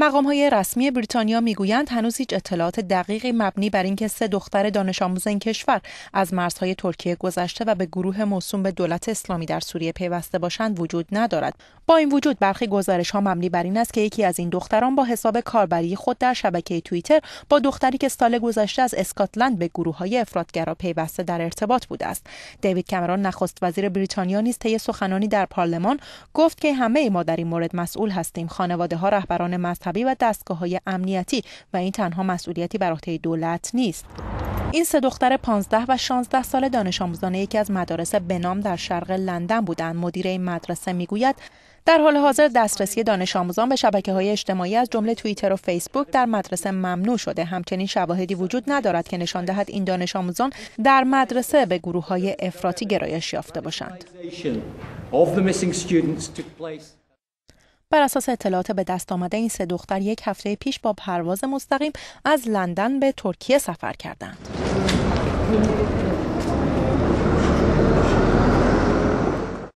مقام های رسمی بریتانیا میگویند هنوز هیچ اطلاعات دقیقی مبنی بر اینکه سه دختر دانش آموز این کشور از مرزهای ترکیه گذشته و به گروه موسوم به دولت اسلامی در سوریه پیوسته باشند وجود ندارد با این وجود برخی گزارش ها مبنی بر این است که یکی از این دختران با حساب کاربری خود در شبکه توییتر با دختری که سال گذشته از اسکاتلند به گروه های افرادگرا پیوسته در ارتباط بوده است دیوید کمران نخست وزیر بریتانیا نیز طی سخنانی در پارلمان گفت که همه ما در این مورد مسئول هستیم خانواده ها رهبران مرکبی و دستگاه های امنیتی و این تنها مسئولیتی بر عهده دولت نیست. این سه دختر 15 و 16 ساله دانش آموزان یکی از مدارس بنام در شرق لندن بودند. مدیر این مدرسه میگوید در حال حاضر دسترسی دانش آموزان به شبکه های اجتماعی از جمله توییتر و فیسبوک در مدرسه ممنوع شده همچنین شواهدی وجود ندارد که نشان دهد این دانش آموزان در مدرسه به گروه های افراطی گرایش یافته باشند بر اساس اطلاعات به دست آمده این سه دختر یک هفته پیش با پرواز مستقیم از لندن به ترکیه سفر کردند.